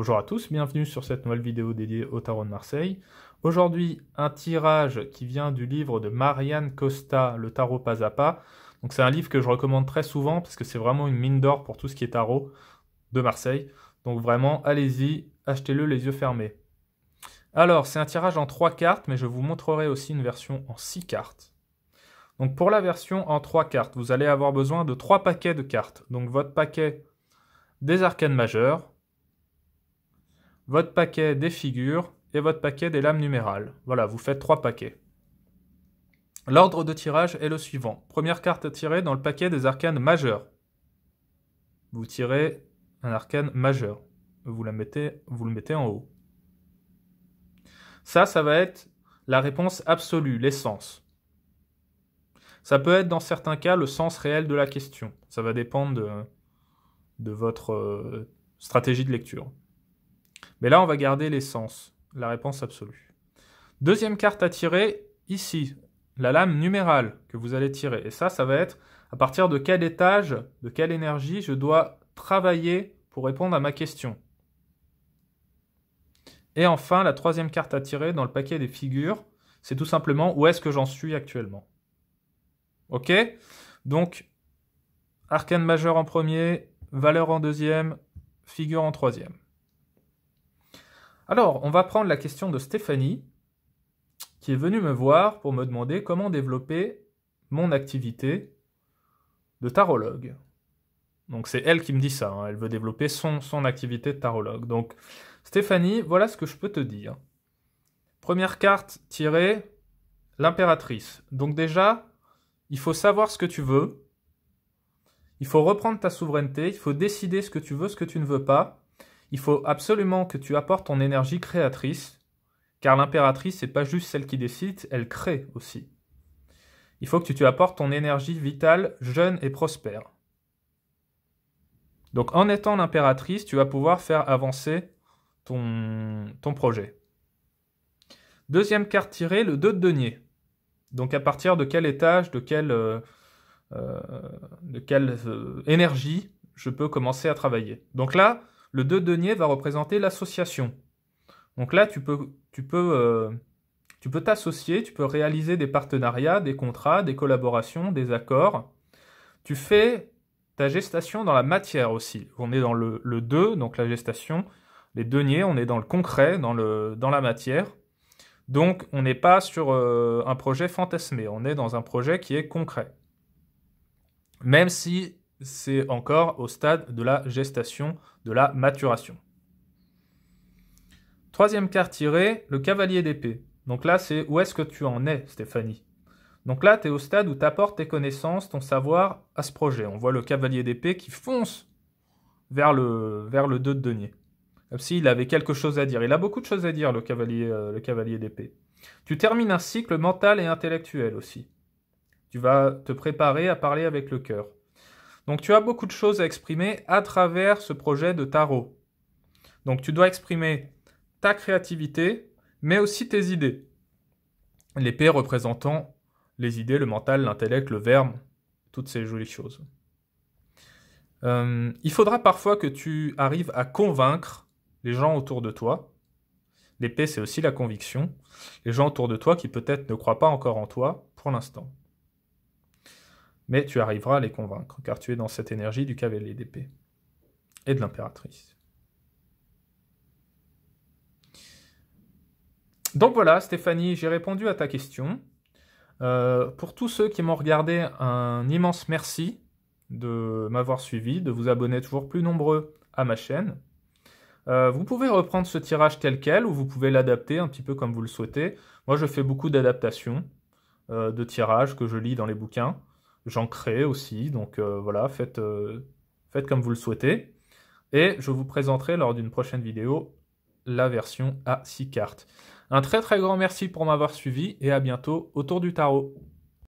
Bonjour à tous, bienvenue sur cette nouvelle vidéo dédiée au tarot de Marseille. Aujourd'hui, un tirage qui vient du livre de Marianne Costa, Le tarot pas à pas. Donc c'est un livre que je recommande très souvent parce que c'est vraiment une mine d'or pour tout ce qui est tarot de Marseille. Donc vraiment, allez-y, achetez-le les yeux fermés. Alors, c'est un tirage en trois cartes, mais je vous montrerai aussi une version en six cartes. Donc pour la version en trois cartes, vous allez avoir besoin de trois paquets de cartes. Donc votre paquet des arcanes majeures, votre paquet des figures et votre paquet des lames numérales. Voilà, vous faites trois paquets. L'ordre de tirage est le suivant. Première carte tirée dans le paquet des arcanes majeurs. Vous tirez un arcane majeur. Vous, la mettez, vous le mettez en haut. Ça, ça va être la réponse absolue, l'essence. Ça peut être dans certains cas le sens réel de la question. Ça va dépendre de votre euh, stratégie de lecture. Mais là, on va garder l'essence, la réponse absolue. Deuxième carte à tirer, ici, la lame numérale que vous allez tirer. Et ça, ça va être à partir de quel étage, de quelle énergie je dois travailler pour répondre à ma question. Et enfin, la troisième carte à tirer dans le paquet des figures, c'est tout simplement où est-ce que j'en suis actuellement. Ok Donc, arcane majeur en premier, valeur en deuxième, figure en troisième. Alors, on va prendre la question de Stéphanie, qui est venue me voir pour me demander comment développer mon activité de tarologue. Donc c'est elle qui me dit ça, hein. elle veut développer son, son activité de tarologue. Donc Stéphanie, voilà ce que je peux te dire. Première carte tirée, l'impératrice. Donc déjà, il faut savoir ce que tu veux, il faut reprendre ta souveraineté, il faut décider ce que tu veux, ce que tu ne veux pas, il faut absolument que tu apportes ton énergie créatrice, car l'impératrice, n'est pas juste celle qui décide, elle crée aussi. Il faut que tu apportes ton énergie vitale, jeune et prospère. Donc en étant l'impératrice, tu vas pouvoir faire avancer ton, ton projet. Deuxième carte tirée, le 2 de denier. Donc à partir de quel étage, de quelle, euh, euh, de quelle euh, énergie je peux commencer à travailler. Donc là, le 2 denier va représenter l'association. Donc là, tu peux, tu peux, euh, tu peux t'associer, tu peux réaliser des partenariats, des contrats, des collaborations, des accords. Tu fais ta gestation dans la matière aussi. On est dans le, le 2, donc la gestation. Les deniers, on est dans le concret, dans, le, dans la matière. Donc on n'est pas sur euh, un projet fantasmé, on est dans un projet qui est concret. Même si c'est encore au stade de la gestation, de la maturation. Troisième carte tirée, le cavalier d'épée. Donc là, c'est où est-ce que tu en es, Stéphanie Donc là, tu es au stade où tu apportes tes connaissances, ton savoir à ce projet. On voit le cavalier d'épée qui fonce vers le, vers le 2 de denier. Comme s'il avait quelque chose à dire. Il a beaucoup de choses à dire, le cavalier, euh, le cavalier d'épée. Tu termines un cycle mental et intellectuel aussi. Tu vas te préparer à parler avec le cœur. Donc tu as beaucoup de choses à exprimer à travers ce projet de tarot. Donc tu dois exprimer ta créativité, mais aussi tes idées. L'épée représentant les idées, le mental, l'intellect, le verbe, toutes ces jolies choses. Euh, il faudra parfois que tu arrives à convaincre les gens autour de toi. L'épée, c'est aussi la conviction. Les gens autour de toi qui peut-être ne croient pas encore en toi pour l'instant mais tu arriveras à les convaincre, car tu es dans cette énergie du cavalier d'épée et de l'impératrice. Donc voilà, Stéphanie, j'ai répondu à ta question. Euh, pour tous ceux qui m'ont regardé, un immense merci de m'avoir suivi, de vous abonner toujours plus nombreux à ma chaîne. Euh, vous pouvez reprendre ce tirage tel quel ou vous pouvez l'adapter un petit peu comme vous le souhaitez. Moi, je fais beaucoup d'adaptations euh, de tirages que je lis dans les bouquins. J'en crée aussi, donc euh, voilà, euh, faites, comme vous le souhaitez. Et je vous présenterai lors d'une prochaine vidéo la version à 6 cartes. Un très très grand merci pour m'avoir suivi et à bientôt autour du tarot.